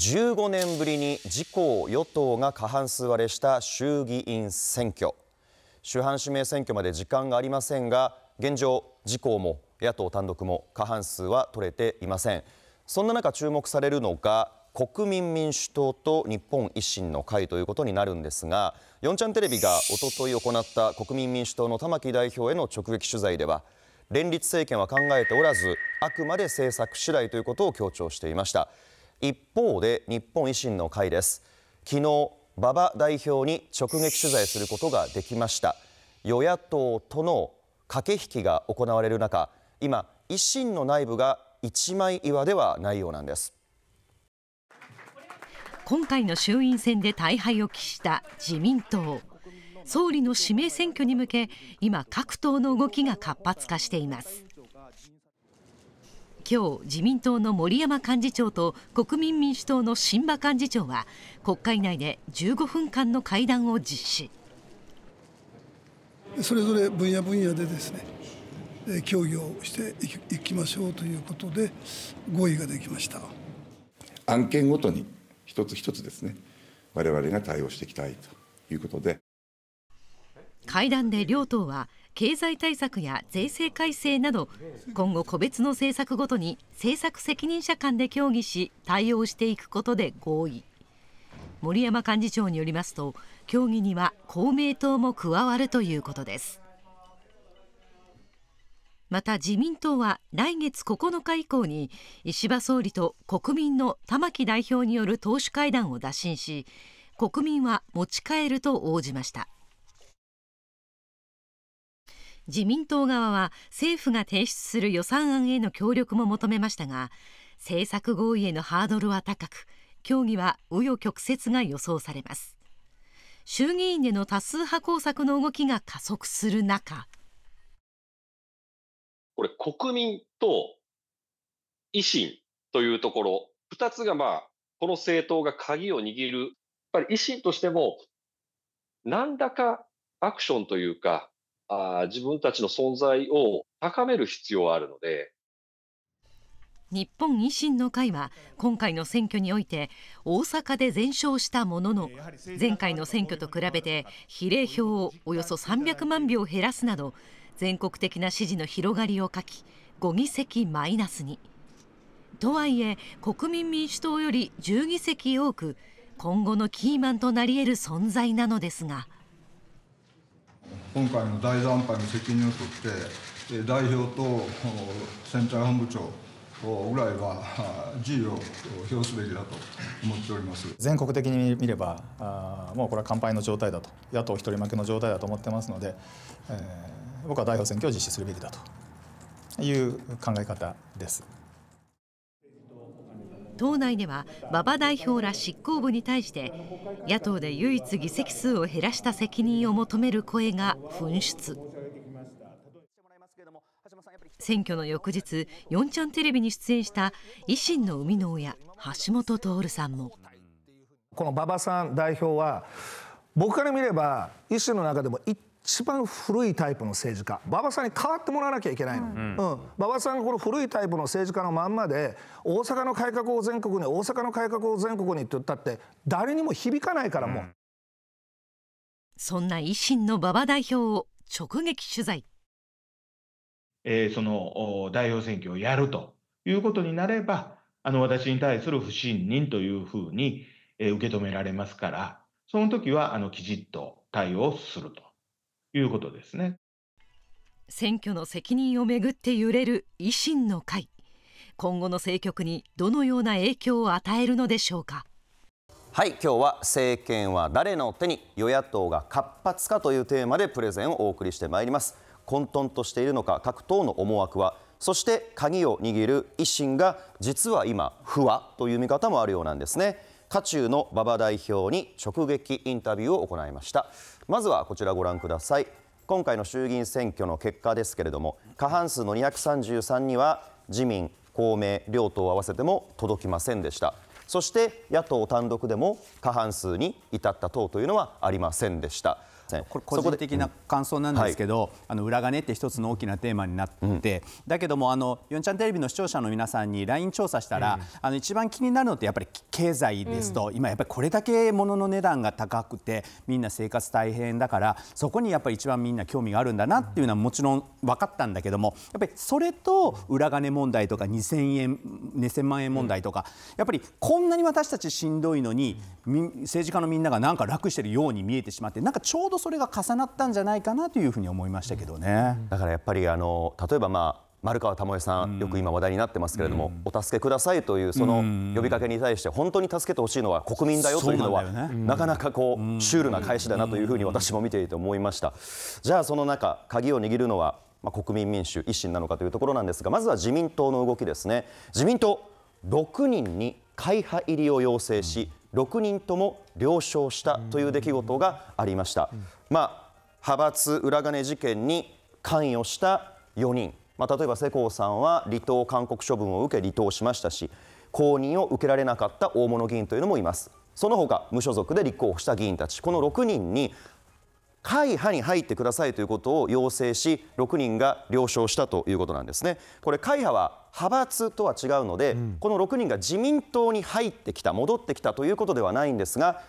15年ぶりに自公与党が過半数割れした衆議院選挙主犯指名選挙まで時間がありませんが現状自公も野党単独も過半数は取れていませんそんな中注目されるのが国民民主党と日本維新の会ということになるんですが4ちゃんテレビがおととい行った国民民主党の玉木代表への直撃取材では連立政権は考えておらずあくまで政策次第ということを強調していました一方で日本維新の会です昨日馬場代表に直撃取材することができました与野党との駆け引きが行われる中今維新の内部が一枚岩ではないようなんです今回の衆院選で大敗を喫した自民党総理の指名選挙に向け今各党の動きが活発化しています今日自民党の森山幹事長と国民民主党の新馬幹事長は国会内で15分間の会談を実施それぞれ分野分野でですね協議をしていきましょうということで合意ができました案件ごとに一つ一つですね我々が対応していきたいということで会談で両党は経済対策や税制改正など今後個別の政策ごとに政策責任者間で協議し対応していくことで合意森山幹事長によりますと協議には公明党も加わるということですまた自民党は来月9日以降に石破総理と国民の玉木代表による党首会談を打診し国民は持ち帰ると応じました自民党側は政府が提出する予算案への協力も求めましたが政策合意へのハードルは高く協議は紆余曲折が予想されます衆議院での多数派工作の動きが加速する中これ国民と維新というところ2つがまあこの政党が鍵を握るやっぱり維新としても何らかアクションというかあ自分たちの存在を高める必要はあるので日本維新の会は今回の選挙において大阪で全勝したものの前回の選挙と比べて比例票をおよそ300万票減らすなど全国的な支持の広がりを欠き5議席マイナスに。とはいえ国民民主党より10議席多く今後のキーマンとなり得る存在なのですが。今回の大惨敗の責任を取って代表と選対本部長ぐらいは辞意を表すべきだと思っております全国的に見ればあもうこれは完敗の状態だと野党一人負けの状態だと思ってますので、えー、僕は代表選挙を実施するべきだという考え方です。党内では馬場代表ら執行部に対して野党で唯一議席数を減らした責任を求める声が噴出選挙の翌日ヨンチャンテレビに出演した維新の生みの親橋本徹さんもこの馬場さん代表は僕から見れば維新の中でも一一番古いタイプの政治家馬場さんに変わってもらわなきゃいけないの、うんうん、馬場さんがこの古いタイプの政治家のまんまで大阪の改革を全国に大阪の改革を全国にって言ったって誰にも響かないからもう、うん、そんな維新の馬場代表を直撃取材、えー、その代表選挙をやるということになればあの私に対する不信任というふうに、えー、受け止められますからその時はあのきちっと対応すると。いうことですね選挙の責任をめぐって揺れる維新の会今後の政局にどのような影響を与えるのでしょうかはい今日は政権は誰の手に与野党が活発化というテーマでプレゼンをお送りしてまいります混沌としているのか各党の思惑はそして鍵を握る維新が実は今不和という見方もあるようなんですね渦中の馬場代表に直撃インタビューを行いましたまずはこちらご覧ください今回の衆議院選挙の結果ですけれども過半数の233には自民公明両党を合わせても届きませんでしたそして野党単独でも過半数に至った党というのはありませんでしたこれ個人的な感想なんですけど、あの裏金って一つの大きなテーマになって、だけどもあのヨンちゃんテレビの視聴者の皆さんに LINE 調査したら、あの一番気になるのってやっぱり経済ですと、今やっぱりこれだけ物の値段が高くてみんな生活大変だからそこにやっぱり一番みんな興味があるんだなっていうのはもちろん分かったんだけどもやっぱりそれと裏金問題とか2000円2000万円問題とか、やっぱりこんなに私たちしんどいのに政治家のみんながなんか楽してるように見えてしまってなんかちょうどそれが重なったんじゃないかなというふうに思いましたけどね。だからやっぱりあの例えばまあ丸川珠代さん、よく今話題になってますけれども、うん、お助けくださいというその呼びかけに対して、本当に助けてほしいのは国民だよというのは、なね、なかなかこう、うん、シュールな返しだなというふうに私も見ていて思いました。じゃあその中、鍵を握るのは、まあ、国民民主、維新なのかというところなんですが、まずは自民党の動きですね。自民党6人に会派入りを要請し、6人とも了承したという出来事がありました。まあ、派閥裏金事件に関与した4人、まあ、例えば世耕さんは離党勧告処分を受け離党しましたし公認を受けられなかった大物議員というのもいます。その他無所属で立候補した議員たちこの6人に会派に入ってくださいということを要請し、6人が了承したということなんですね。これ、会派は派閥とは違うので、この6人が自民党に入ってきた、戻ってきたということではないんですが、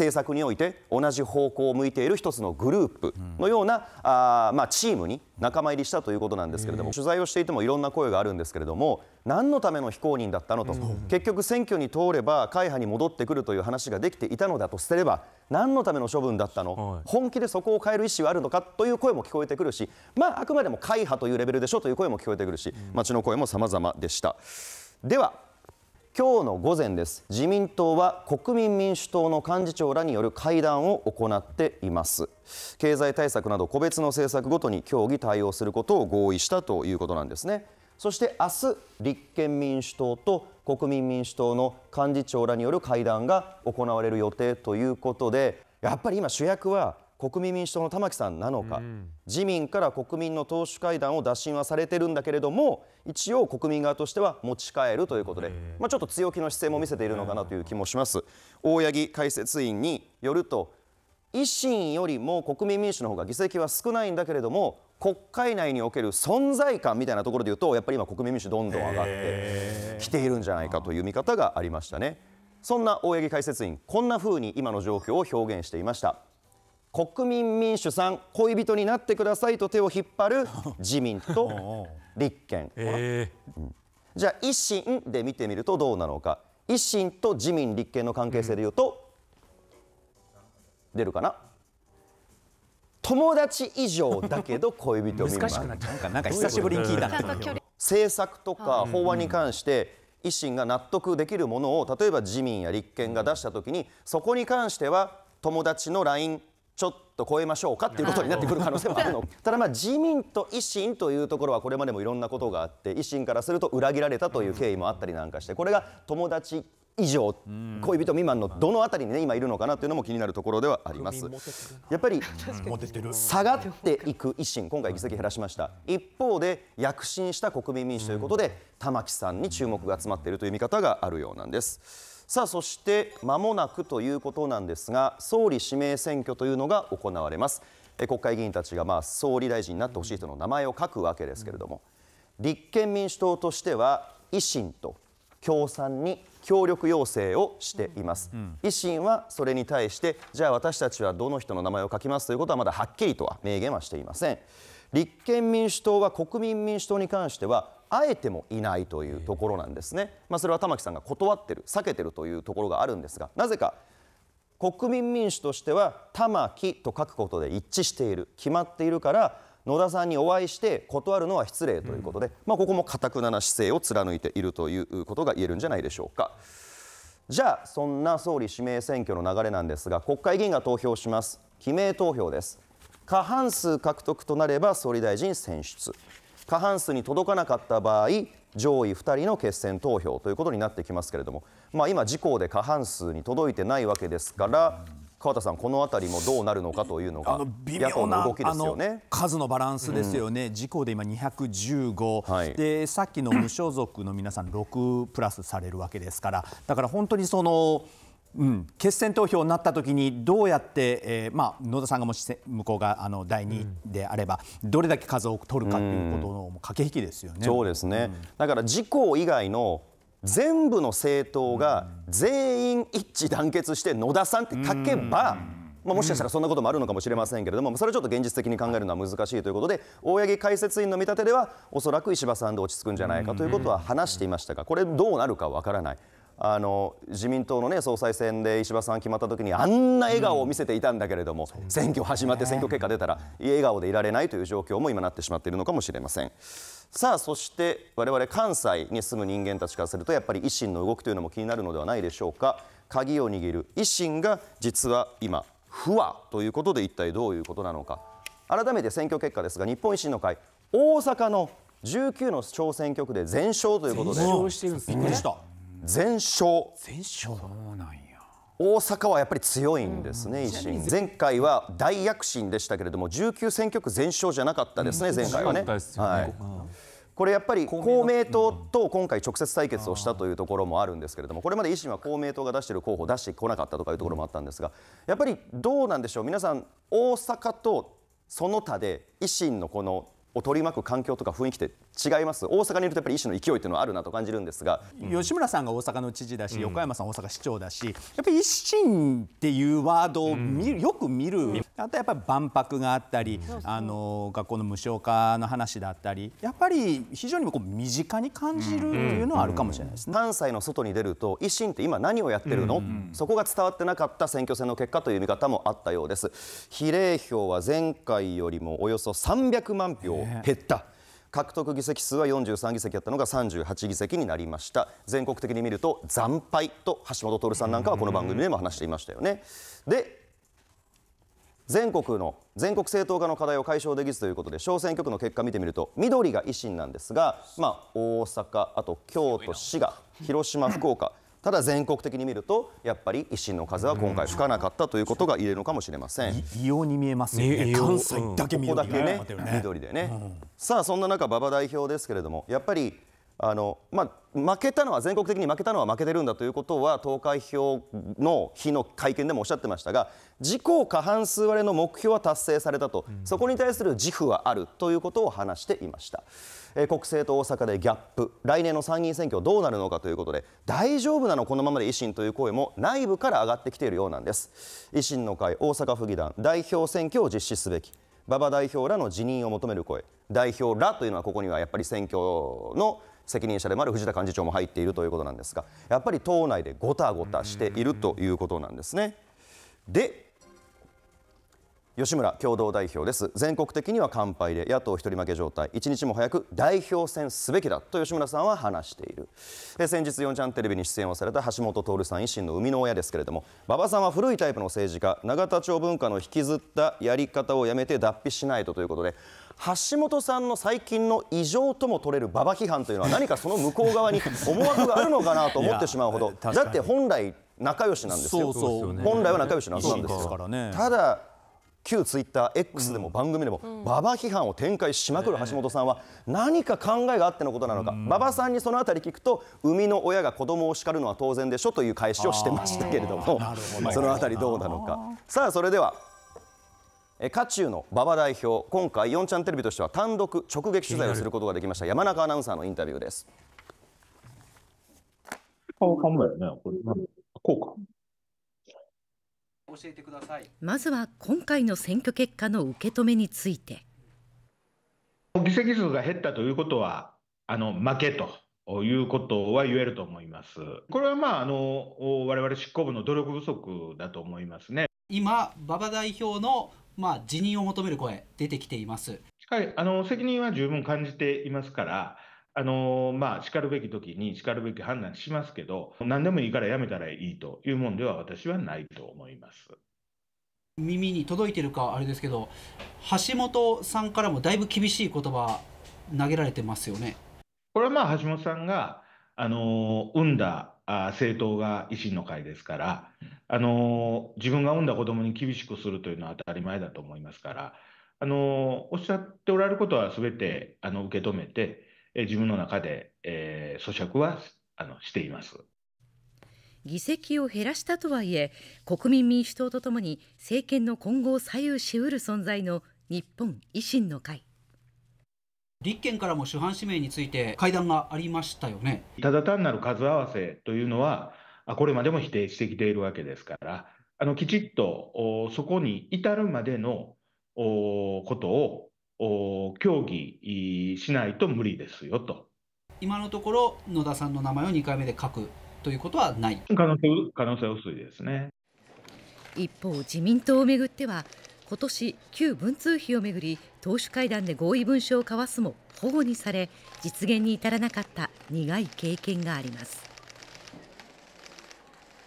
政策において同じ方向を向いている一つのグループのような、あまあ、チームに仲間入りしたということなんですけれども、取材をしていてもいろんな声があるんですけれども、何のための非公認だったのと、結局、選挙に通れば会派に戻ってくるという話ができていたのだとすてれば、何のための処分だったの、本気でそこを変える意思はあるのかという声も聞こえてくるし、まあ、あくまでも会派というレベルでしょという声も聞こえてくるし、街の声も様々でした。では今日の午前です、自民党は国民民主党の幹事長らによる会談を行っています。経済対策など個別の政策ごとに協議対応することを合意したということなんですね。そして明日立憲民主党と国民民主党の幹事長らによる会談が行われる予定ということでやっぱり今主役は国民民主党の玉木さんなのか、自民から国民の党首会談を打診はされてるんだけれども、一応、国民側としては持ち帰るということで、まあ、ちょっと強気の姿勢も見せているのかなという気もします。大八木解説委員によると維新よりも国民民主の方が議席は少ないんだけれども国会内における存在感みたいなところでいうとやっぱり今国民民主どんどん上がってきているんじゃないかという見方がありましたねそんな大八木解説員こんなふうに今の状況を表現していました国民民主さん恋人になってくださいと手を引っ張る自民と 立憲、えーうん、じゃあ維新で見てみるとどうなのか維新と自民立憲の関係性でいうと、うん、出るかな友達以上だけど恋人未満なんか久しぶりに聞いた政策とか法案に関して維新が納得できるものを例えば自民や立憲が出したときにそこに関しては友達の LINE ちょっと超えましょうかっていうことになってくる可能性もあるの ただまあ自民と維新というところはこれまでもいろんなことがあって維新からすると裏切られたという経緯もあったりなんかしてこれが友達以上恋人未満のどの辺りに、ね、今いるのかなというのも気になるところではありますやっぱり下がっていく維新今回議席減らしました一方で躍進した国民民主ということで玉木さんに注目が集まっているという見方があるようなんです。さあそして間もなくということなんですが総理指名選挙というのが行われます国会議員たちがまあ総理大臣になってほしい人の名前を書くわけですけれども立憲民主党としては維新と共産に協力要請をしています、維新はそれに対してじゃあ私たちはどの人の名前を書きますということはまだはっきりとは明言はしていません立憲民主党は国民民主党に関しては会えてもいないというところなんですね、まあ、それは玉木さんが断ってる、避けてるというところがあるんですが、なぜか国民民主としては、玉木と書くことで一致している、決まっているから、野田さんにお会いして断るのは失礼ということで、うん、まあ、ここもかたくなな姿勢を貫いているということが言えるんじゃないでしょうか。じゃあ、そんな総理指名選挙の流れなんですが、国会議員が投票します、記名投票です。過半数獲得となれば総理大臣選出過半数に届かなかった場合上位2人の決選投票ということになってきますけれども、まあ、今、自公で過半数に届いてないわけですから川田さん、この辺りもどうなるのかというのが、あの微妙な動きですよ、ね、数のバランスですよね、うん、自公で今215、はい、で、さっきの無所属の皆さん、6プラスされるわけですから、だから本当にその。うん、決選投票になった時にどうやって、えーまあ、野田さんがもし向こうがあの第2位であれば、うん、どれだけ数を取るかということの駆け引きですよね。そうですね、うん、だから自公以外の全部の政党が全員一致団結して野田さんって書けば、まあ、もしかしたらそんなこともあるのかもしれませんけれども、それちょっと現実的に考えるのは難しいということで、大八木解説委員の見立てでは、おそらく石破さんで落ち着くんじゃないかということは話していましたが、これ、どうなるかわからない。あの自民党の、ね、総裁選で石破さん決まったときにあんな笑顔を見せていたんだけれども、うん、選挙始まって選挙結果出たら、笑顔でいられないという状況も今なってしまっているのかもしれません。さあそして我々関西に住む人間たちからするとやっぱり維新の動きというのも気になるのではないでしょうか鍵を握る維新が実は今不和ということで一体どういうことなのか改めて選挙結果ですが日本維新の会大阪の19の小選挙区で全勝ということで。全勝してるんですね全勝全勝そうなんや大阪はやっぱり強いんですね、維新前回は大躍進でしたけれども19選挙区全勝じゃなかったですね、前回はね。はいこれやっぱり公明党と今回直接対決をしたというところもあるんですけれども、これまで維新は公明党が出している候補を出してこなかったとかいうところもあったんですが、やっぱりどうなんでしょう、皆さん、大阪とその他で維新のこのを取り巻く環境とか雰囲気って違います大阪にいるとやっぱり一種の勢いというのはあるなと感じるんですが、うん、吉村さんが大阪の知事だし、横山さん大阪市長だしやっぱり維新っていうワードを見よく見るあとやっぱり万博があったり、あの学校の無償化の話だったりやっぱり非常にこう身近に感じるというのはあるかもしれないですね、関西の外に出ると維新って今何をやってるの、そこが伝わってなかった選挙戦の結果という見方もあったようです比例票は前回よりもおよそ300万票減った、獲得議席数は43議席だったのが38議席になりました全国的に見ると惨敗と橋下徹さんなんかはこの番組でも話していましたよねで全国の全国政党化の課題を解消できずということで小選挙区の結果見てみると緑が維新なんですが、まあ、大阪あと京都滋賀広島福岡ただ全国的に見ると、やっぱり維新の風は今回吹かなかったということが言えるのかもしれません。異様に見えますよね。関西だけ緑、ね、ここだけね、緑でね。さあ、そんな中、馬場代表ですけれども、やっぱりあのまあ、負けたのは全国的に負けたのは負けてるんだということは投開票の日の会見でもおっしゃってましたが自公過半数割れの目標は達成されたと、うん、そこに対する自負はあるということを話していました、えー、国政と大阪でギャップ来年の参議院選挙どうなるのかということで大丈夫なのこのままで維新という声も内部から上がってきているようなんです維新の会大阪府議団代表選挙を実施すべき馬場代表らの辞任を求める声代表らというのはここにはやっぱり選挙の責任者でもある藤田幹事長も入っているということなんですがやっぱり党内でごたごたしているということなんですね。で吉村共同代表です全国的には完敗で野党一人負け状態一日も早く代表選すべきだと吉村さんは話している先日4ちゃんテレビに出演をされた橋本徹さん維新の生みの親ですけれども馬場さんは古いタイプの政治家永田町文化の引きずったやり方をやめて脱皮しないとということで橋本さんの最近の異常とも取れる馬場批判というのは何かその向こう側に思惑があるのかなと思ってしまうほどだって本来仲良しなんですよ本来は仲良しなんですよ、ただ旧ツイッター X でも番組でも、馬場批判を展開しまくる橋本さんは、何か考えがあってのことなのか、馬場さんにそのあたり聞くと、生みの親が子供を叱るのは当然でしょという返しをしてましたけれども、そのあたりどうなのか。さあそれでは渦中の馬場代表、今回、四ちゃんテレビとしては単独直撃取材をすることができました山中アナウンサーのインタビューです。こうか。教えてくださいまずは今回の選挙結果の受け止めについて議席数が減ったということはあの負けということは言えると思います。これはまああの我々執行部の努力不足だと思いますね。今馬場代表のまあ辞任を求める声出てきています。しかい、あの責任は十分感じていますから。あのまあ、しかるべき時にしかるべき判断しますけど、何でもいいからやめたらいいというもんでは、私はないと思います耳に届いてるか、あれですけど、橋本さんからもだいぶ厳しい言葉投げられてますよねこれはまあ橋本さんが、あの生んだ政党が維新の会ですから、あの自分が産んだ子供に厳しくするというのは当たり前だと思いますから、あのおっしゃっておられることはすべてあの受け止めて、え自分の中で、えー、咀嚼はあのしています。議席を減らしたとはいえ国民民主党とともに政権の今後を左右しうる存在の日本維新の会立憲からも主犯指名について会談がありましたよねただ単なる数合わせというのはこれまでも否定してきているわけですからあのきちっとそこに至るまでのことを協議しないと無理ですよと。今のところ、野田さんの名前を2回目で書くということはない可能性可能性薄いですね一方、自民党をめぐっては、今年旧文通費をめぐり、党首会談で合意文書を交わすも保護にされ、実現に至らなかった苦い経験があります。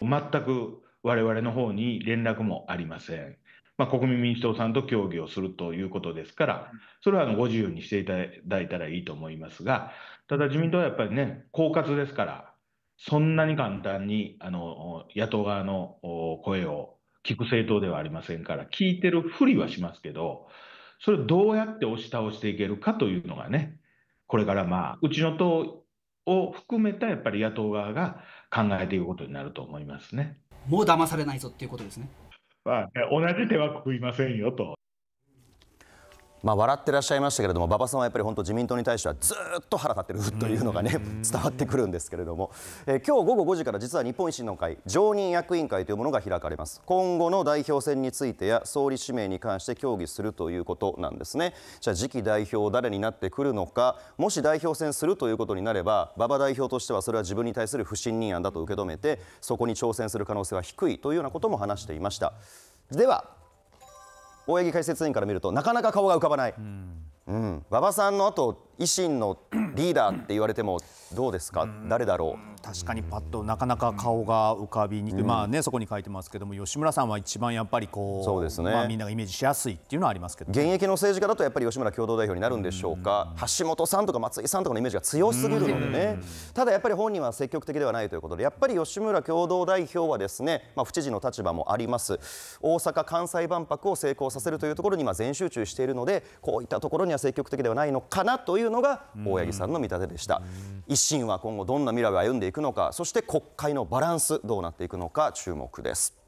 全く我々の方に連絡もありません。まあ、国民民主党さんと協議をするということですから、それはあのご自由にしていただいたらいいと思いますが、ただ自民党はやっぱりね、狡猾ですから、そんなに簡単にあの野党側の声を聞く政党ではありませんから、聞いてるふりはしますけど、それをどうやって押し倒していけるかというのがね、これからまあ、うちの党を含めたやっぱり野党側が考えていくことになると思いますね。もう騙されないぞっていうことですね。まあ、同じ手は食いませんよと。まあ、笑ってらっしゃいましたけれども馬場さんはやっぱり本当自民党に対してはずっと腹立ってるというのがね伝わってくるんですけれども、えー、今日午後5時から実は日本維新の会常任役員会というものが開かれます今後の代表選についてや総理指名に関して協議するということなんですねじゃあ次期代表誰になってくるのかもし代表選するということになれば馬場代表としてはそれは自分に対する不信任案だと受け止めてそこに挑戦する可能性は低いというようなことも話していましたでは大八木解説委員から見るとなかなか顔が浮かばない、うん馬場さんの後維新のリーダーって言われてもどうですか、誰だろう確かにパッとなかなか顔が浮かびにくい、うん、まあねそこに書いてますけども吉村さんは一番やっぱりこうそうですね、ねまあ、みんながイメージしやすいっていうのはありますけど、ね、現役の政治家だとやっぱり吉村共同代表になるんでしょうか、うん、橋本さんとか松井さんとかのイメージが強すぎるのでね、うん、ただやっぱり本人は積極的ではないということでやっぱり吉村共同代表はですね、まあ、府知事の立場もあります大阪・関西万博を成功させるというところに今全集中しているのでこういったところには積極的ではないのかなといういうのが大八木さんの見立てでした。維新は今後どんな未来を歩んでいくのか、そして国会のバランス、どうなっていくのか注目です。